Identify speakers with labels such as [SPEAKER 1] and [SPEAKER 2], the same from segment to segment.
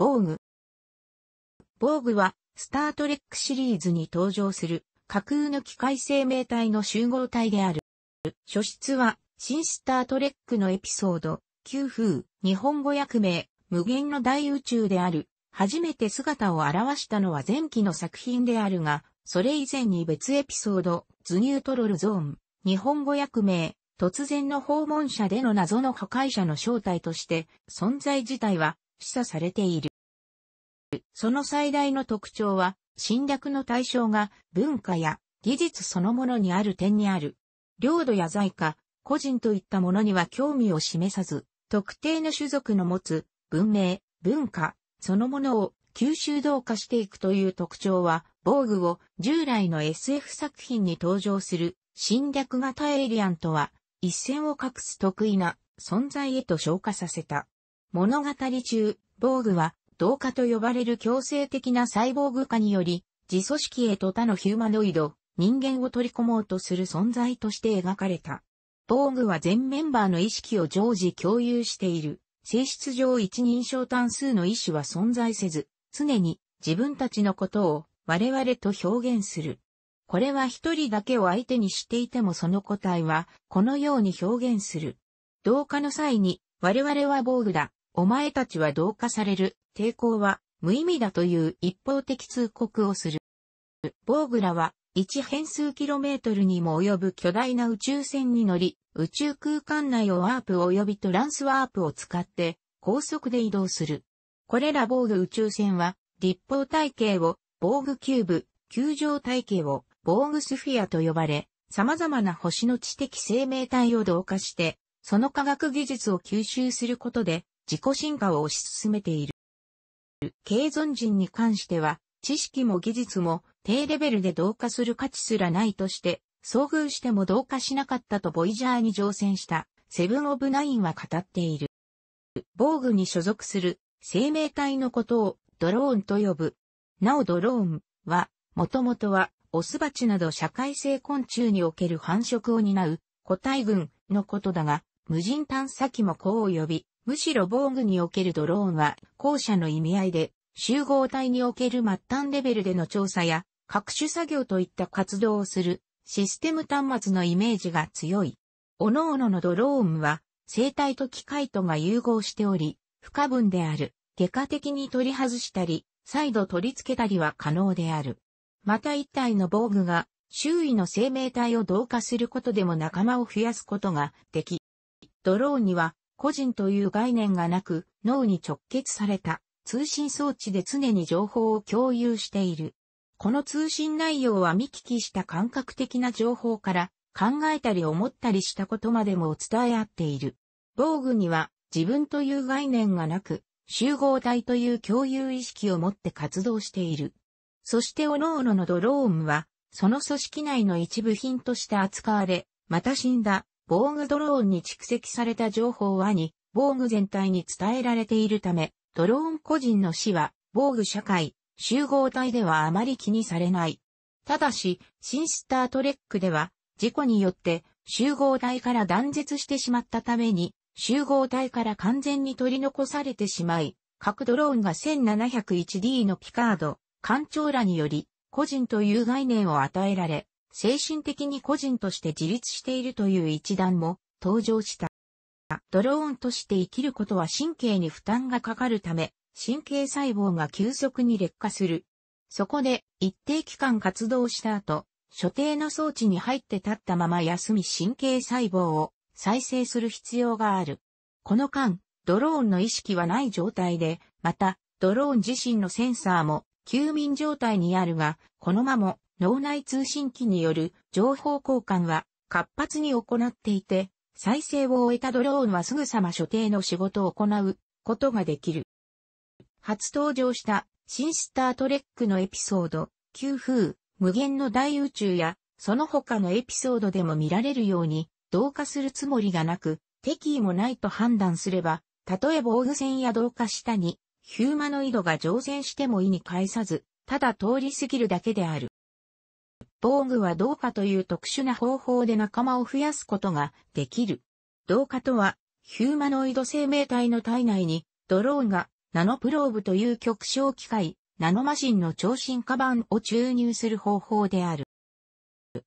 [SPEAKER 1] ボーグ。ボーグは、スタートレックシリーズに登場する、架空の機械生命体の集合体である。書質は、新スタートレックのエピソード、旧風、日本語訳名、無限の大宇宙である。初めて姿を現したのは前期の作品であるが、それ以前に別エピソード、ズニュートロルゾーン、日本語訳名、突然の訪問者での謎の破壊者の正体として、存在自体は示唆されている。その最大の特徴は、侵略の対象が文化や技術そのものにある点にある。領土や財貨、個人といったものには興味を示さず、特定の種族の持つ文明、文化、そのものを吸収同化していくという特徴は、防具を従来の SF 作品に登場する侵略型エイリアンとは一線を画す得意な存在へと昇華させた。物語中、防具は同化と呼ばれる強制的なサイボーグ化により、自組織へと他のヒューマノイド、人間を取り込もうとする存在として描かれた。ボーグは全メンバーの意識を常時共有している。性質上一人称単数の意思は存在せず、常に自分たちのことを我々と表現する。これは一人だけを相手にしていてもその個体はこのように表現する。同化の際に我々は防具だ。お前たちは同化される。抵抗は無意味だという一方的通告をする。ボーグラは1変数キロメートルにも及ぶ巨大な宇宙船に乗り、宇宙空間内をワープ及びトランスワープを使って高速で移動する。これら防具宇宙船は立方体系を防具キューブ、球状体系を防具スフィアと呼ばれ、様々な星の知的生命体を同化して、その科学技術を吸収することで自己進化を推し進めている。軽存人に関しては、知識も技術も低レベルで同化する価値すらないとして、遭遇しても同化しなかったとボイジャーに乗船したセブン・オブ・ナインは語っている。防具に所属する生命体のことをドローンと呼ぶ。なおドローンは、もともとはオスバチなど社会性昆虫における繁殖を担う個体群のことだが、無人探査機もこう及び、むしろ防具におけるドローンは校舎の意味合いで、集合体における末端レベルでの調査や、各種作業といった活動をする、システム端末のイメージが強い。各々のドローンは、生体と機械とが融合しており、不可分である、外科的に取り外したり、再度取り付けたりは可能である。また一体の防具が、周囲の生命体を同化することでも仲間を増やすことができ、ドローンには個人という概念がなく、脳に直結された通信装置で常に情報を共有している。この通信内容は見聞きした感覚的な情報から考えたり思ったりしたことまでも伝え合っている。防具には自分という概念がなく、集合体という共有意識を持って活動している。そしておのおののドローンは、その組織内の一部品として扱われ、また死んだ防具ドローンに蓄積された情報はに、防具全体に伝えられているため、ドローン個人の死は、防具社会、集合体ではあまり気にされない。ただし、新スタートレックでは、事故によって集合体から断絶してしまったために、集合体から完全に取り残されてしまい、各ドローンが 1701D のピカード、艦長らにより、個人という概念を与えられ、精神的に個人として自立しているという一段も登場した。ドローンとして生きることは神経に負担がかかるため、神経細胞が急速に劣化する。そこで、一定期間活動した後、所定の装置に入って立ったまま休み神経細胞を再生する必要がある。この間、ドローンの意識はない状態で、また、ドローン自身のセンサーも休眠状態にあるが、このまま脳内通信機による情報交換は活発に行っていて、再生を終えたドローンはすぐさま所定の仕事を行うことができる。初登場した新スタートレックのエピソード、旧風、無限の大宇宙や、その他のエピソードでも見られるように、同化するつもりがなく、敵意もないと判断すれば、例え防具線や同化下に、ヒューマノイドが乗船しても意に介さず、ただ通り過ぎるだけである。防具は同化という特殊な方法で仲間を増やすことができる。同化とは、ヒューマノイド生命体の体内に、ドローンがナノプローブという極小機械、ナノマシンの超進化版を注入する方法である。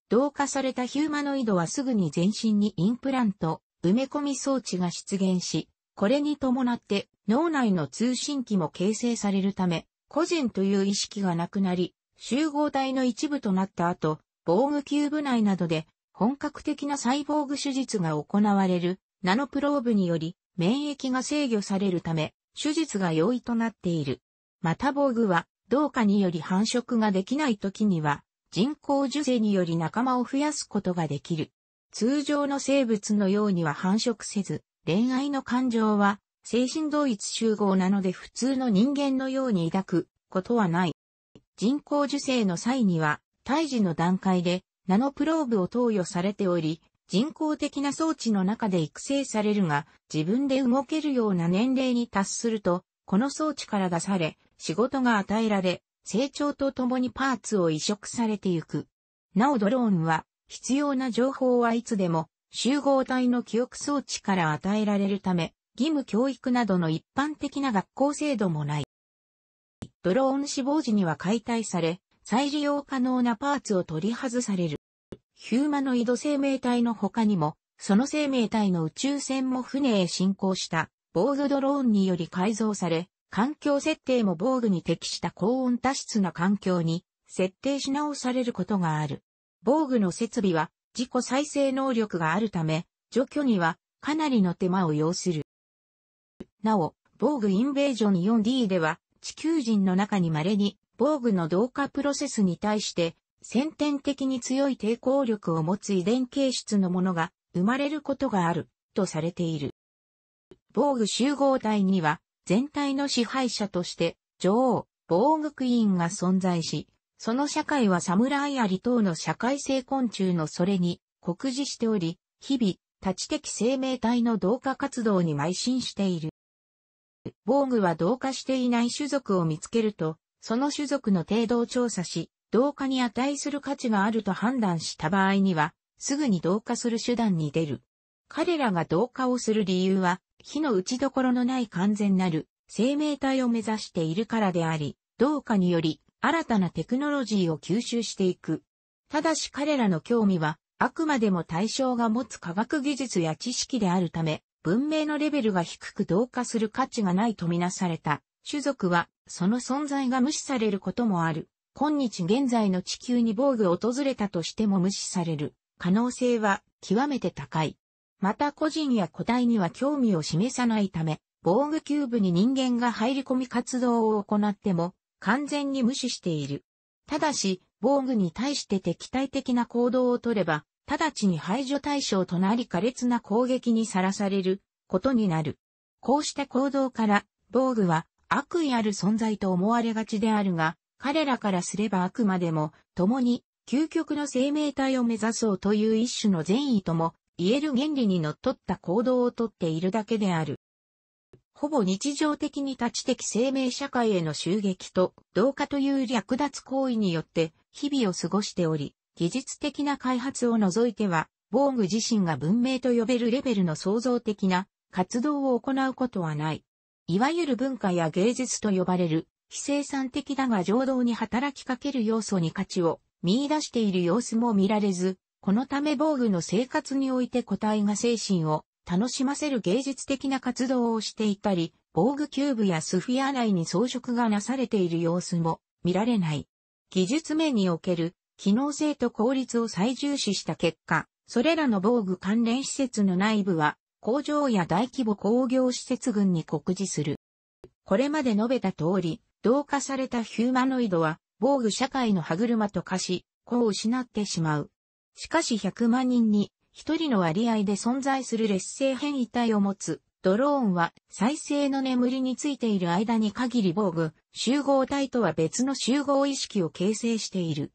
[SPEAKER 1] 同化されたヒューマノイドはすぐに全身にインプラント、埋め込み装置が出現し、これに伴って脳内の通信機も形成されるため、個人という意識がなくなり、集合体の一部となった後、防具キューブ内などで本格的なサイボーグ手術が行われるナノプローブにより免疫が制御されるため手術が容易となっている。また防具は同化により繁殖ができない時には人工授精により仲間を増やすことができる。通常の生物のようには繁殖せず、恋愛の感情は精神同一集合なので普通の人間のように抱くことはない。人工受精の際には、胎児の段階でナノプローブを投与されており、人工的な装置の中で育成されるが、自分で動けるような年齢に達すると、この装置から出され、仕事が与えられ、成長とともにパーツを移植されていく。なおドローンは、必要な情報はいつでも、集合体の記憶装置から与えられるため、義務教育などの一般的な学校制度もない。ドローン死亡時には解体され、再利用可能なパーツを取り外される。ヒューマノイド生命体の他にも、その生命体の宇宙船も船へ進行した防御ドローンにより改造され、環境設定も防具に適した高温多湿な環境に設定し直されることがある。防具の設備は自己再生能力があるため、除去にはかなりの手間を要する。なお、防具インベージョン 4D では地球人の中に稀に防具の同化プロセスに対して先天的に強い抵抗力を持つ遺伝形質のものが生まれることがあるとされている。防具集合体には全体の支配者として女王、防具クイーンが存在し、その社会は侍あり等の社会性昆虫のそれに酷似しており、日々、多知的生命体の同化活動に邁進している。防具は同化していない種族を見つけると、その種族の程度を調査し、同化に値する価値があると判断した場合には、すぐに同化する手段に出る。彼らが同化をする理由は、火の打ちどころのない完全なる生命体を目指しているからであり、同化により新たなテクノロジーを吸収していく。ただし彼らの興味は、あくまでも対象が持つ科学技術や知識であるため、文明のレベルが低く同化する価値がないとみなされた、種族は、その存在が無視されることもある。今日現在の地球に防具を訪れたとしても無視される可能性は極めて高い。また個人や個体には興味を示さないため、防具キューブに人間が入り込み活動を行っても完全に無視している。ただし、防具に対して敵対的な行動をとれば、直ちに排除対象となり苛烈な攻撃にさらされることになる。こうした行動から、防具は悪意ある存在と思われがちであるが、彼らからすればあくまでも、共に、究極の生命体を目指そうという一種の善意とも、言える原理にのっとった行動をとっているだけである。ほぼ日常的に立ち的生命社会への襲撃と同化という略奪行為によって日々を過ごしており、技術的な開発を除いては、防具自身が文明と呼べるレベルの創造的な活動を行うことはない。いわゆる文化や芸術と呼ばれる、非生産的だが情動に働きかける要素に価値を見出している様子も見られず、このため防具の生活において個体が精神を楽しませる芸術的な活動をしていたり、防具キューブやスフィア内に装飾がなされている様子も見られない。技術面における機能性と効率を最重視した結果、それらの防具関連施設の内部は、工場や大規模工業施設群に告示する。これまで述べた通り、同化されたヒューマノイドは、防具社会の歯車と化し、子を失ってしまう。しかし100万人に1人の割合で存在する劣勢変異体を持つドローンは再生の眠りについている間に限り防具、集合体とは別の集合意識を形成している。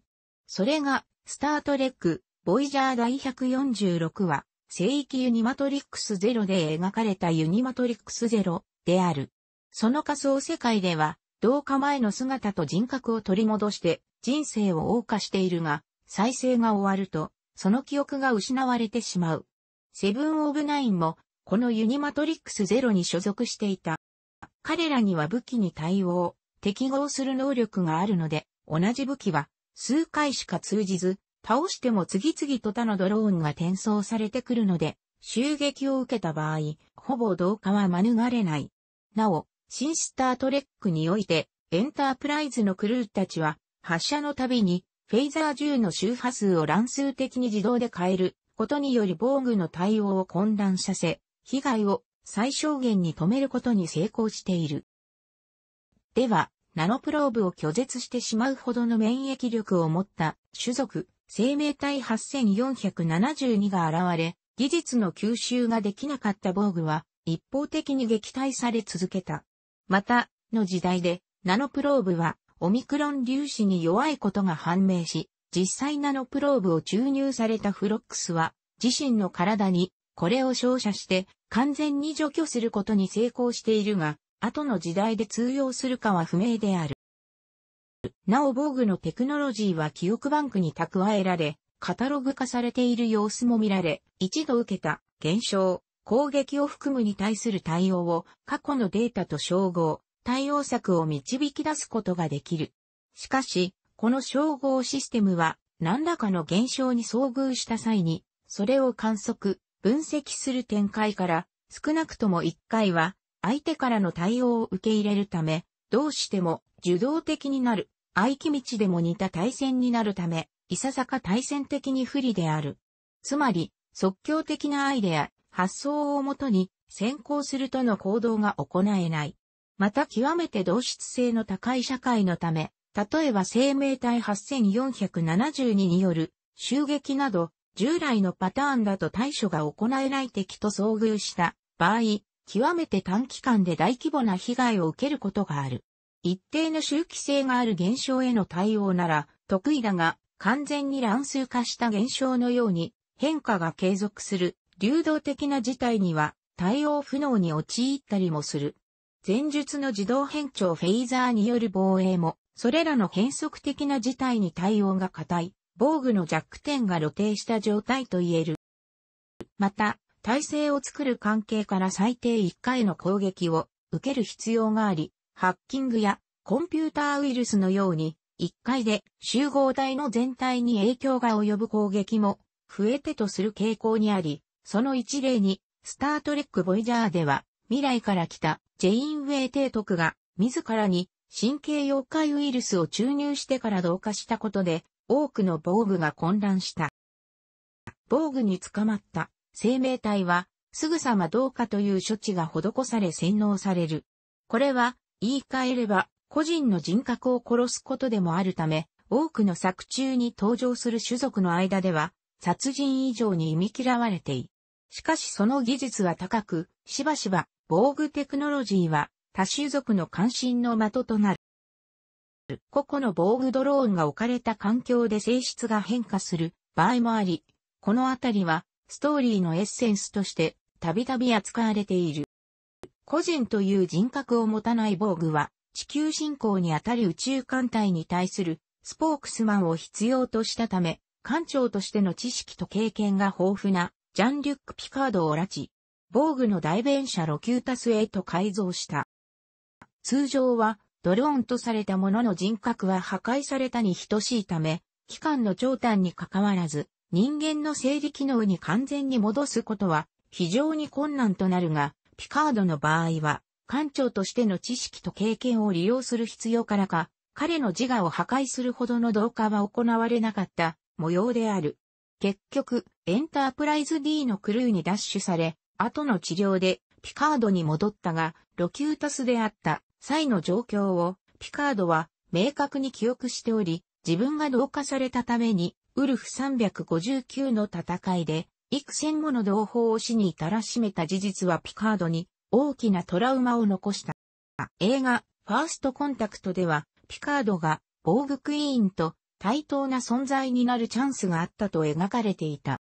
[SPEAKER 1] それが、スタートレック、ボイジャー第146話、聖域ユニマトリックスゼロで描かれたユニマトリックスゼロである。その仮想世界では、同化前の姿と人格を取り戻して人生を謳歌しているが、再生が終わると、その記憶が失われてしまう。セブン・オブ・ナインも、このユニマトリックスゼロに所属していた。彼らには武器に対応、適合する能力があるので、同じ武器は数回しか通じず、倒しても次々と他のドローンが転送されてくるので、襲撃を受けた場合、ほぼ同化は免れない。なお、新スタートレックにおいて、エンタープライズのクルーたちは、発射のたびに、フェイザー10の周波数を乱数的に自動で変えることにより防具の対応を混乱させ、被害を最小限に止めることに成功している。では、ナノプローブを拒絶してしまうほどの免疫力を持った種族、生命体8472が現れ、技術の吸収ができなかった防具は一方的に撃退され続けた。また、の時代で、ナノプローブはオミクロン粒子に弱いことが判明し、実際ナノプローブを注入されたフロックスは、自身の体にこれを照射して完全に除去することに成功しているが、後の時代で通用するかは不明である。なお防具のテクノロジーは記憶バンクに蓄えられ、カタログ化されている様子も見られ、一度受けた、現象、攻撃を含むに対する対応を過去のデータと称号、対応策を導き出すことができる。しかし、この称号システムは何らかの現象に遭遇した際に、それを観測、分析する展開から少なくとも一回は相手からの対応を受け入れるため、どうしても受動的になる、相気道でも似た対戦になるため、いささか対戦的に不利である。つまり、即興的なアイデア、発想をもとに先行するとの行動が行えない。また極めて同質性の高い社会のため、例えば生命体8472による襲撃など、従来のパターンだと対処が行えない敵と遭遇した場合、極めて短期間で大規模な被害を受けることがある。一定の周期性がある現象への対応なら得意だが、完全に乱数化した現象のように変化が継続する流動的な事態には対応不能に陥ったりもする。前述の自動変調フェイザーによる防衛も、それらの変則的な事態に対応が固い、防具の弱点が露呈した状態と言える。また、体制を作る関係から最低1回の攻撃を受ける必要があり、ハッキングやコンピューターウイルスのように、1回で集合体の全体に影響が及ぶ攻撃も増えてとする傾向にあり、その一例に、スタートレックボイジャーでは、未来から来たジェインウェイ提督が自らに神経妖怪ウイルスを注入してから同化したことで、多くの防具が混乱した。防具に捕まった生命体は、すぐさまどうかという処置が施され洗脳される。これは、言い換えれば、個人の人格を殺すことでもあるため、多くの作中に登場する種族の間では、殺人以上に忌み嫌われてい。しかしその技術は高く、しばしば、防具テクノロジーは、多種族の関心の的となる。個々の防具ドローンが置かれた環境で性質が変化する場合もあり、このあたりはストーリーのエッセンスとしてたびたび扱われている。個人という人格を持たない防具は地球侵攻にあたり宇宙艦隊に対するスポークスマンを必要としたため、艦長としての知識と経験が豊富なジャン・リュック・ピカードを拉致、防具の代弁者ロキュータスへと改造した。通常はドローンとされたものの人格は破壊されたに等しいため、機関の長短に関わらず、人間の生理機能に完全に戻すことは非常に困難となるが、ピカードの場合は、艦長としての知識と経験を利用する必要からか、彼の自我を破壊するほどの同化は行われなかった模様である。結局、エンタープライズ D のクルーにダッシュされ、後の治療でピカードに戻ったが、ロキュータスであった際の状況をピカードは明確に記憶しており、自分が同化されたためにウルフ359の戦いで、幾千もの同胞を死に至らしめた事実はピカードに大きなトラウマを残した。映画、ファーストコンタクトでは、ピカードが、防具クイーンと対等な存在になるチャンスがあったと描かれていた。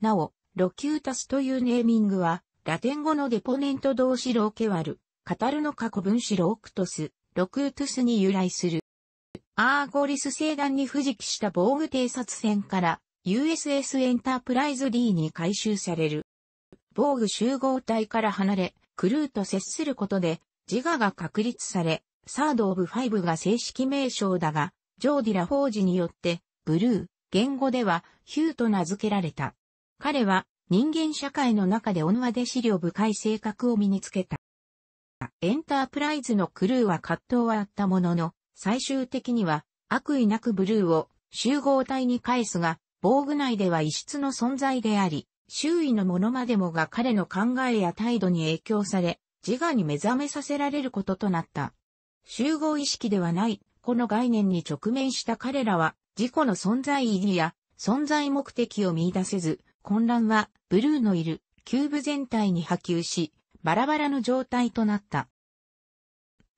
[SPEAKER 1] なお、ロキュータスというネーミングは、ラテン語のデポネント同士ローケワル、カタルの過去分子ロークトス、ロクートゥスに由来する。アーゴリス星団に不時した防具偵察船から USS エンタープライズ D に回収される。防具集合体から離れ、クルーと接することで自我が確立され、サードオブファイブが正式名称だが、ジョーディラ法事によってブルー、言語ではヒューと名付けられた。彼は人間社会の中で恩和で資料深い性格を身につけた。エンタープライズのクルーは葛藤はあったものの、最終的には悪意なくブルーを集合体に返すが、防具内では異質の存在であり、周囲の者までもが彼の考えや態度に影響され、自我に目覚めさせられることとなった。集合意識ではない、この概念に直面した彼らは、自己の存在意義や存在目的を見出せず、混乱はブルーのいるキューブ全体に波及し、バラバラの状態となった。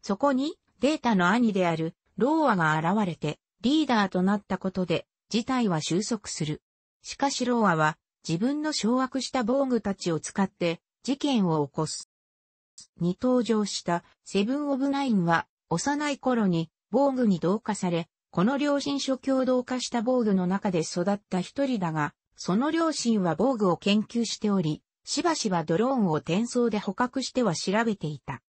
[SPEAKER 1] そこに、データの兄であるローアが現れてリーダーとなったことで事態は収束する。しかしローアは自分の掌握した防具たちを使って事件を起こす。に登場したセブン・オブ・ナインは幼い頃に防具に同化され、この両親諸共同化した防具の中で育った一人だが、その両親は防具を研究しており、しばしばドローンを転送で捕獲しては調べていた。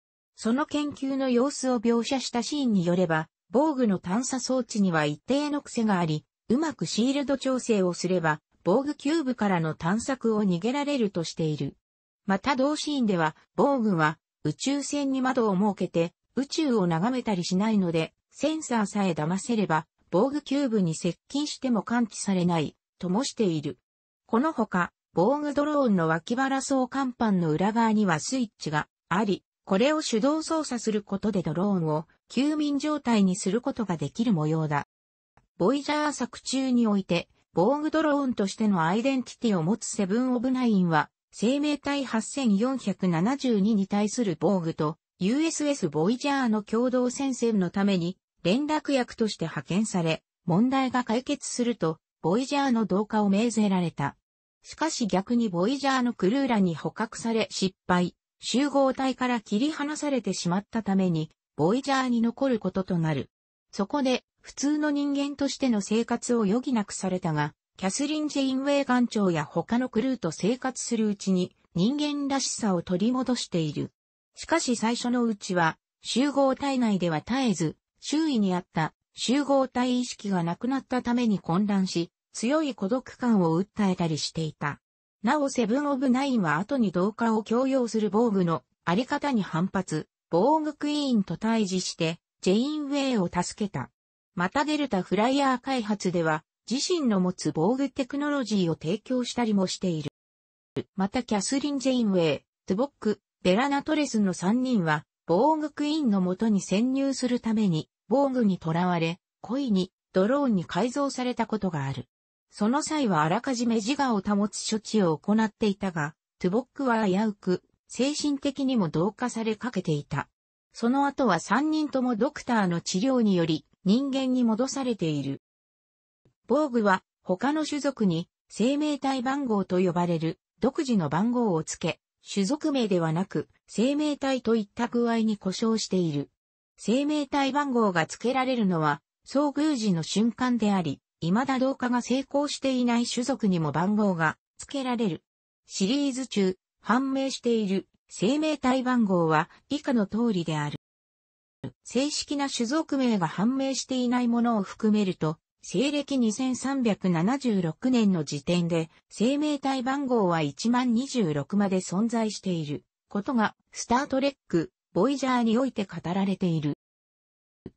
[SPEAKER 1] その研究の様子を描写したシーンによれば、防具の探査装置には一定の癖があり、うまくシールド調整をすれば、防具キューブからの探索を逃げられるとしている。また同シーンでは、防具は宇宙船に窓を設けて宇宙を眺めたりしないので、センサーさえ騙せれば、防具キューブに接近しても感知されない、ともしている。このほか、防具ドローンの脇腹層甲板の裏側にはスイッチがあり、これを手動操作することでドローンを休眠状態にすることができる模様だ。ボイジャー作中において、防具ドローンとしてのアイデンティティを持つセブンオブナインは、生命体8472に対する防具と USS ボイジャーの共同戦線のために連絡役として派遣され、問題が解決すると、ボイジャーの同化を命ぜられた。しかし逆にボイジャーのクルーラに捕獲され失敗。集合体から切り離されてしまったために、ボイジャーに残ることとなる。そこで、普通の人間としての生活を余儀なくされたが、キャスリン・ジェインウェイ艦長や他のクルーと生活するうちに、人間らしさを取り戻している。しかし最初のうちは、集合体内では絶えず、周囲にあった集合体意識がなくなったために混乱し、強い孤独感を訴えたりしていた。なおセブンオブナインは後に同化を強要する防具のあり方に反発、防具クイーンと対峙して、ジェインウェイを助けた。またデルタフライヤー開発では、自身の持つ防具テクノロジーを提供したりもしている。またキャスリン・ジェインウェイ、トゥボック、ベラナトレスの3人は、防具クイーンのもとに潜入するために、防具に囚われ、故意にドローンに改造されたことがある。その際はあらかじめ自我を保つ処置を行っていたが、トゥボックは危うく、精神的にも同化されかけていた。その後は3人ともドクターの治療により人間に戻されている。防具は他の種族に生命体番号と呼ばれる独自の番号をつけ、種族名ではなく生命体といった具合に故障している。生命体番号が付けられるのは遭遇時の瞬間であり、未だ同化が成功していない種族にも番号が付けられる。シリーズ中、判明している生命体番号は以下の通りである。正式な種族名が判明していないものを含めると、西暦2376年の時点で生命体番号は1026まで存在していることがスタートレック、ボイジャーにおいて語られている。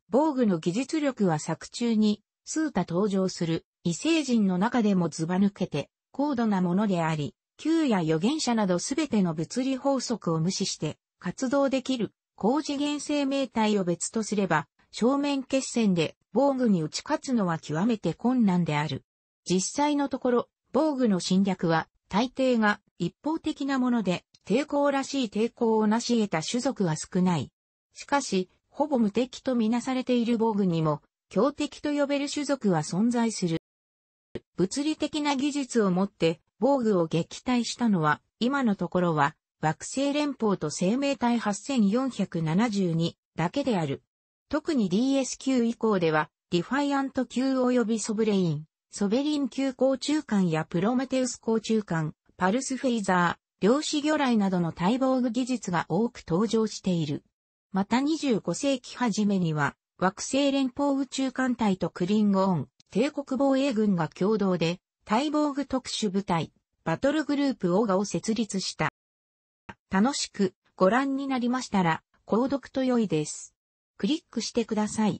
[SPEAKER 1] 防具の技術力は作中にスータ登場する異星人の中でもズバ抜けて高度なものであり、旧や預言者などすべての物理法則を無視して活動できる高次元生命体を別とすれば、正面決戦で防具に打ち勝つのは極めて困難である。実際のところ、防具の侵略は大抵が一方的なもので、抵抗らしい抵抗を成し得た種族は少ない。しかし、ほぼ無敵とみなされている防具にも、強敵と呼べる種族は存在する。物理的な技術をもって防具を撃退したのは、今のところは、惑星連邦と生命体8472だけである。特に DS9 以降では、ディファイアント級及びソブレイン、ソベリン級高中間やプロメテウス高中間、パルスフェイザー、量子魚雷などの大防具技術が多く登場している。また25世紀初めには、惑星連邦宇宙艦隊とクリンゴーン、帝国防衛軍が共同で、ボ防具特殊部隊、バトルグループオーガを設立した。楽しくご覧になりましたら、購読と良いです。クリックしてください。